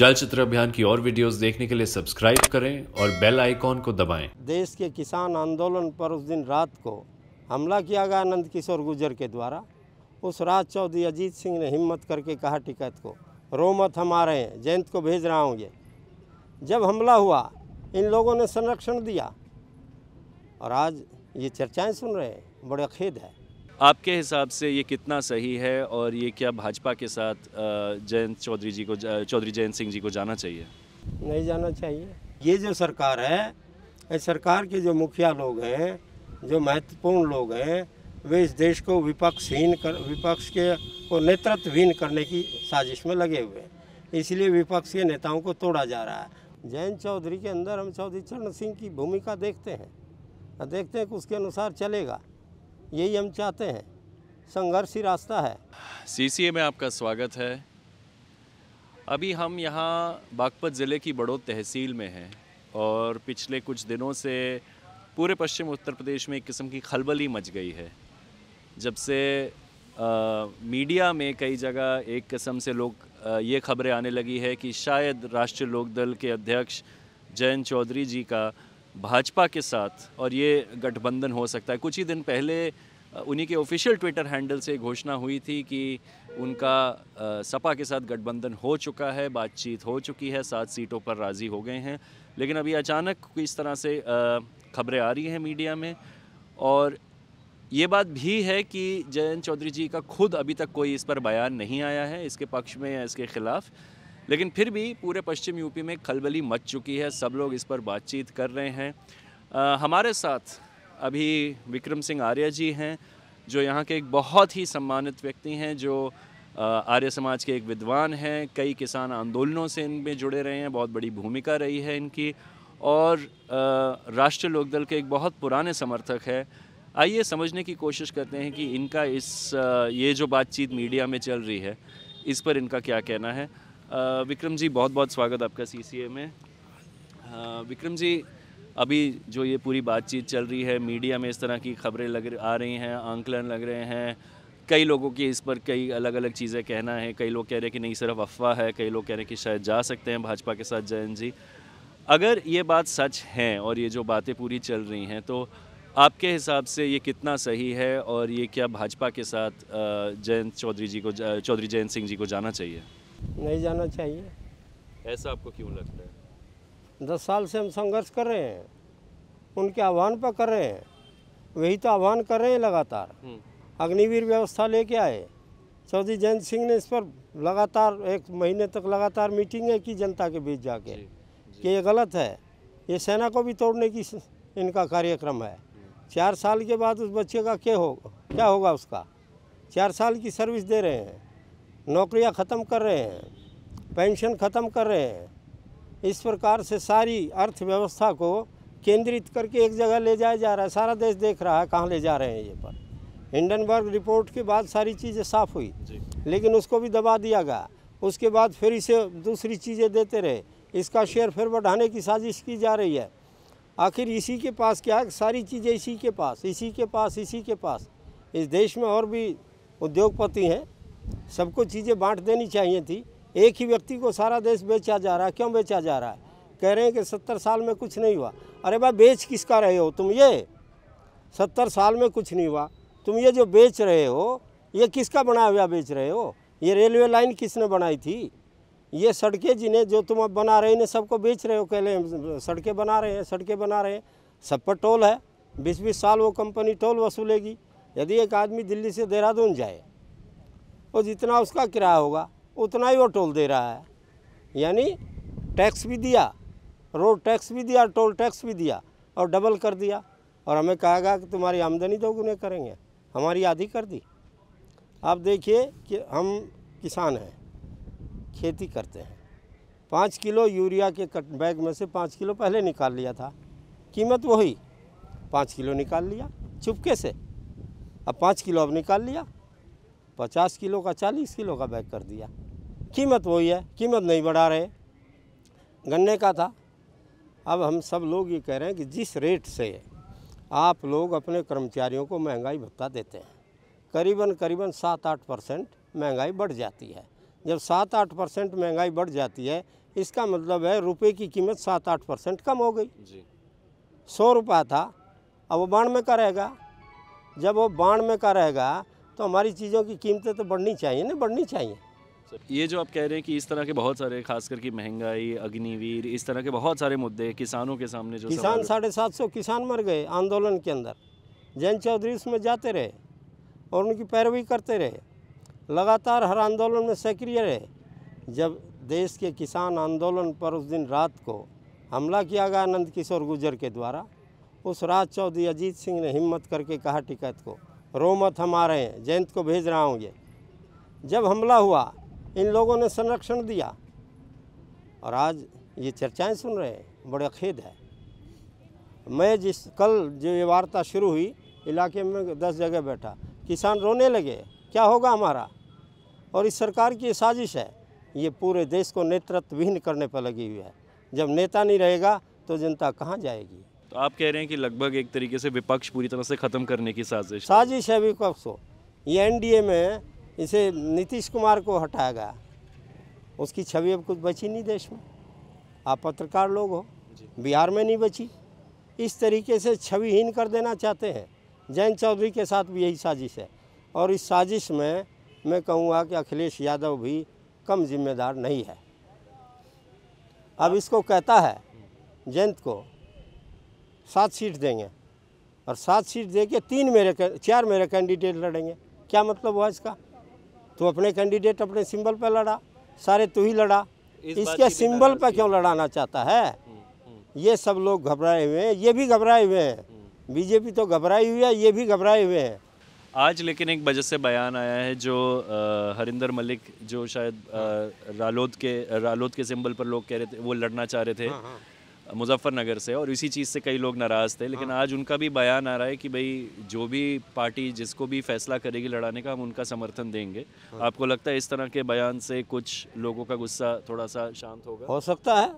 चलचित्र अभियान की और वीडियोस देखने के लिए सब्सक्राइब करें और बेल आइकॉन को दबाएं। देश के किसान आंदोलन पर उस दिन रात को हमला किया गया आनंद किशोर गुजर के द्वारा उस रात चौधरी अजीत सिंह ने हिम्मत करके कहा टिकैत को रोमत हम आ रहे हैं जयंत को भेज रहा हूँ ये जब हमला हुआ इन लोगों ने संरक्षण दिया और आज ये चर्चाएँ सुन रहे हैं बड़े खेद है आपके हिसाब से ये कितना सही है और ये क्या भाजपा के साथ जयंत चौधरी जी को चौधरी जयंत सिंह जी को जाना चाहिए नहीं जाना चाहिए ये जो सरकार है इस सरकार के जो मुखिया लोग हैं जो महत्वपूर्ण लोग हैं वे इस देश को विपक्षहीन कर विपक्ष के को नेतृत्वहीन करने की साजिश में लगे हुए हैं इसलिए विपक्ष के नेताओं को तोड़ा जा रहा है जयंत चौधरी के अंदर हम चौधरी चरण सिंह की भूमिका देखते हैं देखते हैं कि उसके अनुसार चलेगा यही हम चाहते हैं संघर्ष ही रास्ता है सी में आपका स्वागत है अभी हम यहाँ बागपत ज़िले की बड़ो तहसील में हैं और पिछले कुछ दिनों से पूरे पश्चिम उत्तर प्रदेश में एक किस्म की खलबली मच गई है जब से आ, मीडिया में कई जगह एक किस्म से लोग आ, ये खबरें आने लगी है कि शायद राष्ट्रीय लोकदल के अध्यक्ष जयंत चौधरी जी का भाजपा के साथ और ये गठबंधन हो सकता है कुछ ही दिन पहले उन्हीं के ऑफिशियल ट्विटर हैंडल से घोषणा हुई थी कि उनका सपा के साथ गठबंधन हो चुका है बातचीत हो चुकी है सात सीटों पर राज़ी हो गए हैं लेकिन अभी अचानक इस तरह से खबरें आ रही हैं मीडिया में और ये बात भी है कि जयंत चौधरी जी का खुद अभी तक कोई इस पर बयान नहीं आया है इसके पक्ष में या इसके ख़िलाफ़ लेकिन फिर भी पूरे पश्चिम यूपी में खलबली मच चुकी है सब लोग इस पर बातचीत कर रहे हैं आ, हमारे साथ अभी विक्रम सिंह आर्य जी हैं जो यहाँ के एक बहुत ही सम्मानित व्यक्ति हैं जो आर्य समाज के एक विद्वान हैं कई किसान आंदोलनों से इनमें जुड़े रहे हैं बहुत बड़ी भूमिका रही है इनकी और राष्ट्रीय लोकदल के एक बहुत पुराने समर्थक है आइए समझने की कोशिश करते हैं कि इनका इस ये जो बातचीत मीडिया में चल रही है इस पर इनका क्या कहना है विक्रम जी बहुत बहुत स्वागत आपका सी सी ए में विक्रम जी अभी जो ये पूरी बातचीत चल रही है मीडिया में इस तरह की खबरें लग आ रही हैं आंकलन लग रहे हैं कई लोगों की इस पर कई अलग अलग चीज़ें कहना है कई लोग कह रहे हैं कि नहीं सिर्फ अफवाह है कई लोग कह रहे हैं कि शायद जा सकते हैं भाजपा के साथ जयंत जी अगर ये बात सच है और ये जो बातें पूरी चल रही हैं तो आपके हिसाब से ये कितना सही है और ये क्या भाजपा के साथ जयंत चौधरी जी को चौधरी जयंत सिंह जी को जाना चाहिए नहीं जाना चाहिए ऐसा आपको क्यों लगता है दस साल से हम संघर्ष कर रहे हैं उनके आह्वान पर कर रहे हैं वही तो आह्वान कर रहे हैं लगातार हम्म। अग्निवीर व्यवस्था लेके आए चौधरी जयंत सिंह ने इस पर लगातार एक महीने तक लगातार मीटिंगें की जनता के बीच जाके कि ये गलत है ये सेना को भी तोड़ने की इनका कार्यक्रम है चार साल के बाद उस बच्चे का क्या हो क्या होगा उसका चार साल की सर्विस दे रहे हैं नौकरियां ख़त्म कर रहे हैं पेंशन ख़त्म कर रहे हैं इस प्रकार से सारी अर्थव्यवस्था को केंद्रित करके एक जगह ले जाया जा रहा है सारा देश देख रहा है कहाँ ले जा रहे हैं ये पर हिंडनबर्ग रिपोर्ट के बाद सारी चीज़ें साफ हुई लेकिन उसको भी दबा दिया गया उसके बाद फिर इसे दूसरी चीज़ें देते रहे इसका शेयर फिर बढ़ाने की साजिश की जा रही है आखिर इसी के पास क्या है सारी चीज़ें इसी के पास इसी के पास इसी के पास इस देश में और भी उद्योगपति हैं सबको चीज़ें बांट देनी चाहिए थी एक ही व्यक्ति को सारा देश बेचा जा रहा है क्यों बेचा जा रहा है कह रहे हैं कि सत्तर साल में कुछ नहीं हुआ अरे भाई बेच किसका रहे हो तुम ये सत्तर साल में कुछ नहीं हुआ तुम ये जो बेच रहे हो ये किसका बनाया हुआ बेच रहे हो ये रेलवे लाइन किसने बनाई थी ये सड़कें जिन्हें जो तुम अब बना रहे इन्हें सबको बेच रहे हो कह रहे सड़कें बना रहे हैं सड़कें बना रहे हैं सब पर टोल है बीस बीस साल वो कंपनी टोल वसूलेगी यदि एक आदमी दिल्ली से देहरादून जाए वो जितना उसका किराया होगा उतना ही वो टोल दे रहा है यानी टैक्स भी दिया रोड टैक्स भी दिया टोल टैक्स भी दिया और डबल कर दिया और हमें कहा गया कि तुम्हारी आमदनी दोगुने करेंगे हमारी आधी कर दी आप देखिए कि हम किसान हैं खेती करते हैं पाँच किलो यूरिया के कट बैग में से पाँच किलो पहले निकाल लिया था कीमत वही पाँच किलो निकाल लिया चुपके से अब पाँच किलो अब निकाल लिया पचास किलो का चालीस किलो का बैग कर दिया कीमत वही है कीमत नहीं बढ़ा रहे गन्ने का था अब हम सब लोग ये कह रहे हैं कि जिस रेट से आप लोग अपने कर्मचारियों को महंगाई भत्ता देते हैं करीबन करीबन सात आठ परसेंट महंगाई बढ़ जाती है जब सात आठ परसेंट महंगाई बढ़ जाती है इसका मतलब है रुपए की कीमत सात आठ परसेंट कम हो गई जी सौ रुपया था अब वो बाढ़ में का रहेगा जब वो बाढ़ में का रहेगा तो हमारी चीज़ों की कीमतें तो बढ़नी चाहिए ना बढ़नी चाहिए ये जो आप कह रहे हैं कि इस तरह के बहुत सारे खास करके महंगाई अग्निवीर इस तरह के बहुत सारे मुद्दे किसानों के सामने जो किसान साढ़े सात सौ किसान मर गए आंदोलन के अंदर जैन चौधरी उसमें जाते रहे और उनकी पैरवी करते रहे लगातार हर आंदोलन में सक्रिय रहे जब देश के किसान आंदोलन पर उस दिन रात को हमला किया गया आनंद किशोर गुजर के द्वारा उस राज चौधरी अजीत सिंह ने हिम्मत करके कहा टिकैत को रो मत हम आ रहे हैं जयंत को भेज रहा हूँ ये जब हमला हुआ इन लोगों ने संरक्षण दिया और आज ये चर्चाएं सुन रहे हैं बड़े खेद है मैं जिस कल जो ये वार्ता शुरू हुई इलाके में दस जगह बैठा किसान रोने लगे क्या होगा हमारा और इस सरकार की साजिश है ये पूरे देश को नेतृत्वहीन करने पर लगी हुई है जब नेता नहीं रहेगा तो जनता कहाँ जाएगी तो आप कह रहे हैं कि लगभग एक तरीके से विपक्ष पूरी तरह से ख़त्म करने की साजिश साजिश है विपक्ष को ये एन में इसे नीतीश कुमार को हटाया गया उसकी छवि अब कुछ बची नहीं देश में आप पत्रकार लोग हो बिहार में नहीं बची इस तरीके से छविहीन कर देना चाहते हैं जयंत चौधरी के साथ भी यही साजिश है और इस साजिश में मैं कहूँगा कि अखिलेश यादव भी कम जिम्मेदार नहीं है अब इसको कहता है जयंत को सात सीट देंगे और सात सीट दे के तीन मेरे चार मेरे कैंडिडेट लड़ेंगे क्या मतलब हुआ इसका तो अपने कैंडिडेट अपने सिंबल पर लड़ा सारे तू ही लड़ा इस इसके सिंबल पर क्यों लड़ाना चाहता है हम्म, हम्म। ये सब लोग घबराए हुए हैं ये भी घबराए हुए हैं हम्म। बीजेपी तो घबराई हुई है ये भी घबराए हुए हैं आज लेकिन एक वजह से बयान आया है जो हरिंदर मलिक जो शायद हाँ। रालोद के रालोद के सिंबल पर लोग कह रहे थे वो लड़ना चाह रहे थे हाँ, हाँ। मुजफ्फरनगर से और इसी चीज़ से कई लोग नाराज़ थे लेकिन हाँ। आज उनका भी बयान आ रहा है कि भाई जो भी पार्टी जिसको भी फैसला करेगी लड़ाने का हम उनका समर्थन देंगे हाँ। आपको लगता है इस तरह के बयान से कुछ लोगों का गुस्सा थोड़ा सा शांत होगा हो सकता है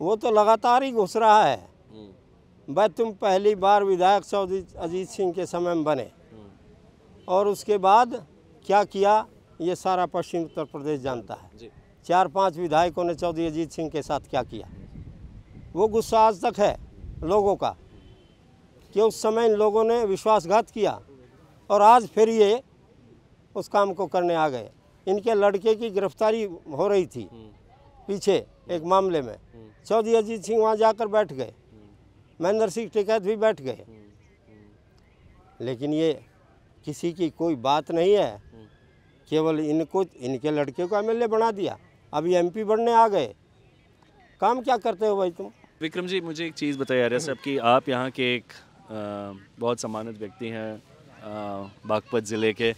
वो तो लगातार ही घुस रहा है हम्म। भाई तुम पहली बार विधायक चौधरी अजीत सिंह के समय में बने हम्म। और उसके बाद क्या किया ये सारा पश्चिम उत्तर प्रदेश जानता है चार पांच विधायकों ने चौधरी अजीत सिंह के साथ क्या किया वो गुस्सा आज तक है लोगों का कि उस समय इन लोगों ने विश्वासघात किया और आज फिर ये उस काम को करने आ गए इनके लड़के की गिरफ्तारी हो रही थी पीछे एक मामले में चौधरी अजीत सिंह वहाँ जाकर बैठ गए महेंद्र सिंह टिकैत भी बैठ गए लेकिन ये किसी की कोई बात नहीं है केवल इनको इनके लड़के को एमएलए बना दिया अभी एमपी बनने आ गए काम क्या करते हो भाई तुम विक्रम जी मुझे एक चीज़ बताई बताइए है सब कि आप यहाँ के एक आ, बहुत सम्मानित व्यक्ति हैं बागपत ज़िले के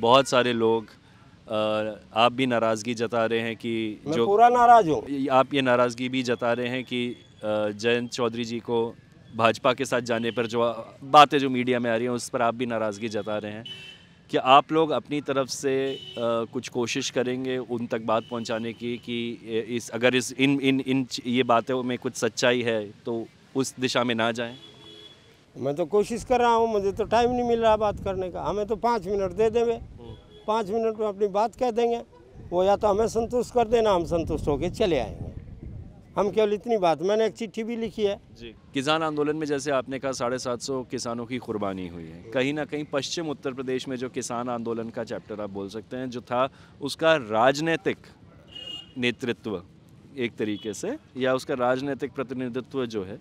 बहुत सारे लोग आ, आप भी नाराज़गी जता रहे हैं कि जो पूरा नाराज़ हूँ आप ये नाराज़गी भी जता रहे हैं कि जयंत चौधरी जी को भाजपा के साथ जाने पर जो बातें जो मीडिया में आ रही हैं उस पर आप भी नाराज़गी जता रहे हैं कि आप लोग अपनी तरफ से आ, कुछ कोशिश करेंगे उन तक बात पहुंचाने की कि इस अगर इस इन इन इन ये बातों में कुछ सच्चाई है तो उस दिशा में ना जाएं मैं तो कोशिश कर रहा हूँ मुझे तो टाइम नहीं मिल रहा बात करने का हमें तो पाँच मिनट दे देंगे हम्म। पाँच मिनट में अपनी बात कह देंगे वो या तो हमें संतुष्ट कर देना हम संतुष्ट होकर चले आएँगे हम केवल इतनी बात मैंने एक चिट्ठी भी लिखी है जी किसान आंदोलन में जैसे आपने कहा साढ़े सात सौ किसानों की कुर्बानी हुई है कहीं ना कहीं पश्चिम उत्तर प्रदेश में जो किसान आंदोलन का चैप्टर आप बोल सकते हैं जो था उसका राजनीतिक नेतृत्व एक तरीके से या उसका राजनीतिक प्रतिनिधित्व जो है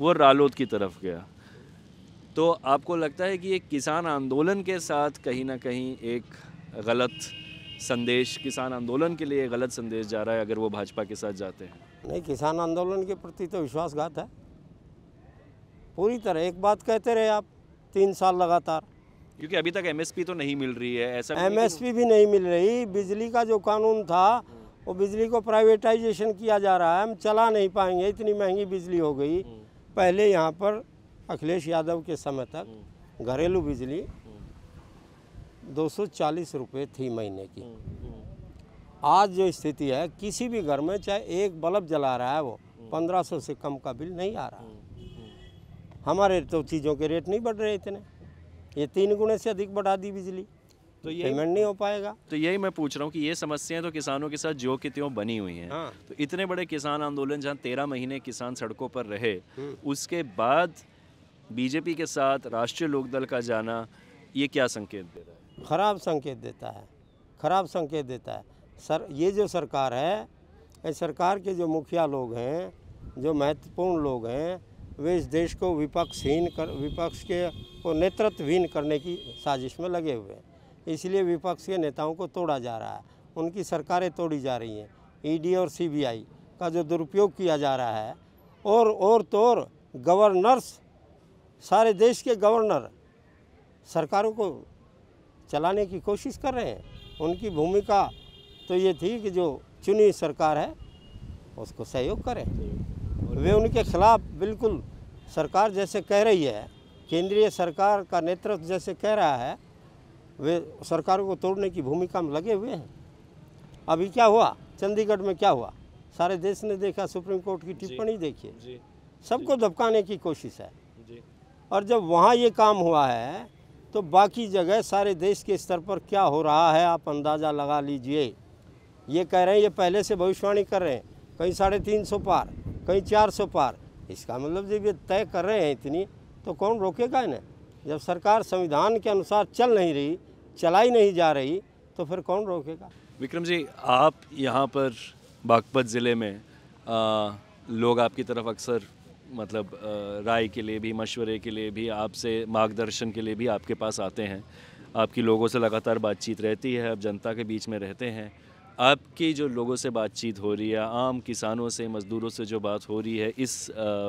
वो रालोद की तरफ गया तो आपको लगता है कि ये किसान आंदोलन के साथ कहीं ना कहीं एक गलत संदेश किसान आंदोलन के लिए गलत संदेश जा रहा है अगर वो भाजपा के साथ जाते हैं नहीं किसान आंदोलन के प्रति तो विश्वासघात है पूरी तरह एक बात कहते रहे आप तीन साल लगातार क्योंकि अभी तक एमएसपी तो नहीं मिल रही है ऐसा एमएसपी भी नहीं मिल रही बिजली का जो कानून था वो बिजली को प्राइवेटाइजेशन किया जा रहा है हम चला नहीं पाएंगे इतनी महंगी बिजली हो गई हम्म। पहले यहाँ पर अखिलेश यादव के समय तक हम्म। घरेलू बिजली 240 रुपए थी महीने की हम्म, आज जो स्थिति है किसी भी घर में चाहे एक बल्ब जला रहा है वो हम्म। पंद्रह सौ से कम का बिल नहीं आ रहा हम्म, हम्म। हमारे तो चीज़ों के रेट नहीं बढ़ रहे इतने ये तीन गुने से अधिक बढ़ा दी बिजली तो ये पेमेंट नहीं हो पाएगा तो यही मैं पूछ रहा हूँ कि ये समस्याएं तो किसानों के साथ जो कि त्यों बनी हुई हैं हाँ। तो इतने बड़े किसान आंदोलन जहाँ तेरह महीने किसान सड़कों पर रहे उसके बाद बीजेपी के साथ राष्ट्रीय लोकदल का जाना ये क्या संकेत दे रहा है खराब संकेत देता है खराब संकेत देता है सर ये जो सरकार है इस सरकार के जो मुखिया लोग हैं जो महत्वपूर्ण लोग हैं वे इस देश को विपक्षहीन कर विपक्ष के को नेतृत्वहीन करने की साजिश में लगे हुए हैं इसलिए विपक्ष के नेताओं को तोड़ा जा रहा है उनकी सरकारें तोड़ी जा रही हैं ईडी और सीबीआई का जो दुरुपयोग किया जा रहा है और और तो और गवर्नर्स सारे देश के गवर्नर सरकारों को चलाने की कोशिश कर रहे हैं उनकी भूमिका तो ये थी कि जो चुनी सरकार है उसको सहयोग करें वे उनके खिलाफ बिल्कुल सरकार जैसे कह रही है केंद्रीय सरकार का नेतृत्व जैसे कह रहा है वे सरकार को तोड़ने की भूमिका में लगे हुए हैं अभी क्या हुआ चंडीगढ़ में क्या हुआ सारे देश ने देखा सुप्रीम कोर्ट की टिप्पणी देखिए सबको धपकाने की कोशिश है और जब वहाँ ये काम हुआ है तो बाकी जगह सारे देश के स्तर पर क्या हो रहा है आप अंदाज़ा लगा लीजिए ये कह रहे हैं ये पहले से भविष्यवाणी कर रहे हैं कहीं साढ़े तीन सौ पार कहीं चार सौ पार इसका मतलब जब ये तय कर रहे हैं इतनी तो कौन रोकेगा इन्हें जब सरकार संविधान के अनुसार चल नहीं रही चलाई नहीं जा रही तो फिर कौन रोकेगा विक्रम जी आप यहाँ पर बागपत ज़िले में आ, लोग आपकी तरफ अक्सर मतलब आ, राय के लिए भी मशवरे के लिए भी आपसे मार्गदर्शन के लिए भी आपके पास आते हैं आपकी लोगों से लगातार बातचीत रहती है आप जनता के बीच में रहते हैं आपकी जो लोगों से बातचीत हो रही है आम किसानों से मज़दूरों से जो बात हो रही है इस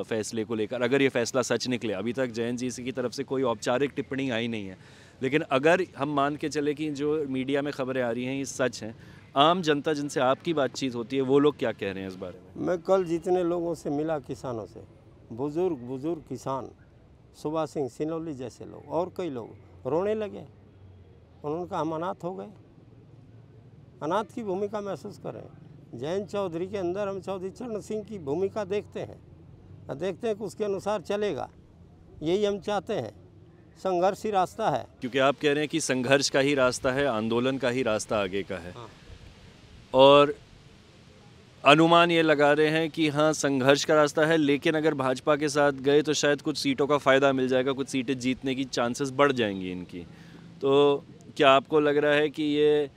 फैसले को लेकर अगर ये फैसला सच निकले अभी तक जैन जी की तरफ से कोई औपचारिक टिप्पणी आई नहीं है लेकिन अगर हम मान के चले कि जो मीडिया में खबरें आ रही हैं ये सच हैं आम जनता जिनसे आपकी बातचीत होती है वो लोग क्या कह रहे हैं इस बारे में मैं कल जितने लोगों से मिला किसानों से बुज़ुर्ग बुज़ुर्ग किसान सुभाष सिंह सिनौली जैसे लोग और कई लोग रोने लगे उन्होंने कहा अमानात हो गए अनाथ की भूमिका महसूस करें जैन चौधरी के अंदर हम चौधरी चरण सिंह की भूमिका देखते हैं देखते हैं कि उसके अनुसार चलेगा यही हम चाहते हैं संघर्ष ही रास्ता है क्योंकि आप कह रहे हैं कि संघर्ष का ही रास्ता है आंदोलन का ही रास्ता आगे का है हाँ। और अनुमान ये लगा रहे हैं कि हाँ संघर्ष का रास्ता है लेकिन अगर भाजपा के साथ गए तो शायद कुछ सीटों का फ़ायदा मिल जाएगा कुछ सीटें जीतने की चांसेस बढ़ जाएंगी इनकी तो क्या आपको लग रहा है कि ये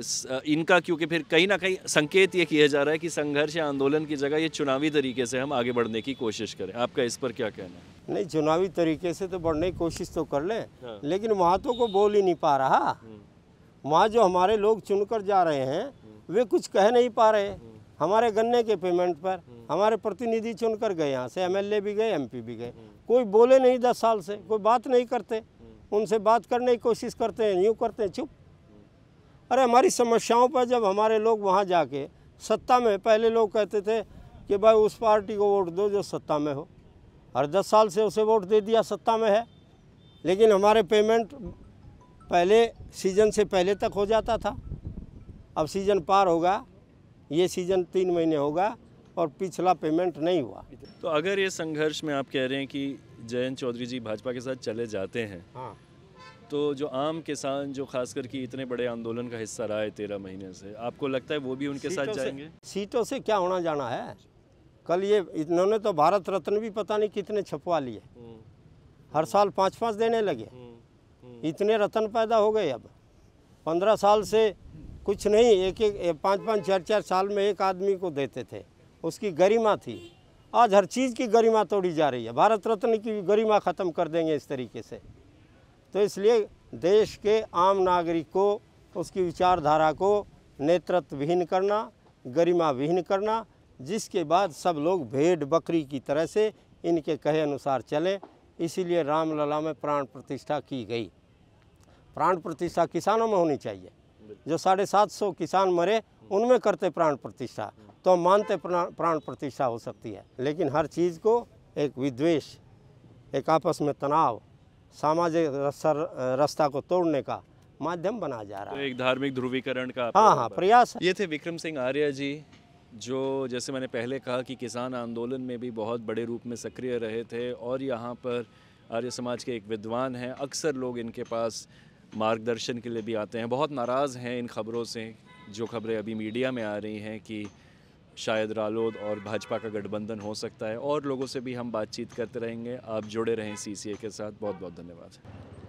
इनका क्योंकि फिर कहीं ना कहीं संकेत ये किया जा रहा है कि संघर्ष आंदोलन की जगह ये चुनावी तरीके से हम आगे बढ़ने की कोशिश करें आपका इस पर क्या कहना है नहीं चुनावी तरीके से तो बढ़ने की कोशिश तो कर ले। हाँ। लेकिन तो को बोल ही नहीं पा रहा हम्म। वहाँ जो हमारे लोग चुनकर जा रहे हैं हम्म। वे कुछ कह नहीं पा रहे हम्म। हमारे गन्ने के पेमेंट पर हमारे प्रतिनिधि चुनकर गए यहाँ से एम भी गए एम भी गए कोई बोले नहीं दस साल से कोई बात नहीं करते उनसे बात करने की कोशिश करते हैं यूँ करते हैं चुप अरे हमारी समस्याओं पर जब हमारे लोग वहाँ जाके सत्ता में पहले लोग कहते थे कि भाई उस पार्टी को वोट दो जो सत्ता में हो हर दस साल से उसे वोट दे दिया सत्ता में है लेकिन हमारे पेमेंट पहले सीजन से पहले तक हो जाता था अब सीजन पार होगा ये सीजन तीन महीने होगा और पिछला पेमेंट नहीं हुआ तो अगर ये संघर्ष में आप कह रहे हैं कि जयंत चौधरी जी भाजपा के साथ चले जाते हैं हाँ तो जो आम किसान जो खास करके इतने बड़े आंदोलन का हिस्सा रहा है तेरह महीने से आपको लगता है वो भी उनके साथ जाएंगे सीटों से क्या होना जाना है कल ये इन्होंने तो भारत रत्न भी पता नहीं कितने छपवा लिए हम्म। हर साल पाँच पाँच देने लगे हम्म, हम्म। इतने रतन पैदा हो गए अब पंद्रह साल से कुछ नहीं एक एक पाँच पाँच चार चार साल में एक आदमी को देते थे उसकी गरिमा थी आज हर चीज़ की गरिमा तोड़ी जा रही है भारत रत्न की गरिमा ख़त्म कर देंगे इस तरीके से तो इसलिए देश के आम नागरिक को उसकी विचारधारा को नेतृत्व विहीन करना गरिमा विहीन करना जिसके बाद सब लोग भेड़ बकरी की तरह से इनके कहे अनुसार चलें इसीलिए रामलला में प्राण प्रतिष्ठा की गई प्राण प्रतिष्ठा किसानों में होनी चाहिए जो साढ़े सात सौ किसान मरे उनमें करते प्राण प्रतिष्ठा तो हम मानते प्राण प्रतिष्ठा हो सकती है लेकिन हर चीज़ को एक विद्वेष एक आपस में तनाव सामाजिक रास्ता को तोड़ने का माध्यम बना जा रहा तो है तो एक धार्मिक ध्रुवीकरण का हाँ हाँ प्रयास ये थे विक्रम सिंह आर्य जी जो जैसे मैंने पहले कहा कि किसान आंदोलन में भी बहुत बड़े रूप में सक्रिय रहे थे और यहाँ पर आर्य समाज के एक विद्वान हैं अक्सर लोग इनके पास मार्गदर्शन के लिए भी आते हैं बहुत नाराज़ हैं इन खबरों से जो खबरें अभी मीडिया में आ रही हैं कि शायद रालोद और भाजपा का गठबंधन हो सकता है और लोगों से भी हम बातचीत करते रहेंगे आप जुड़े रहें सी के साथ बहुत बहुत धन्यवाद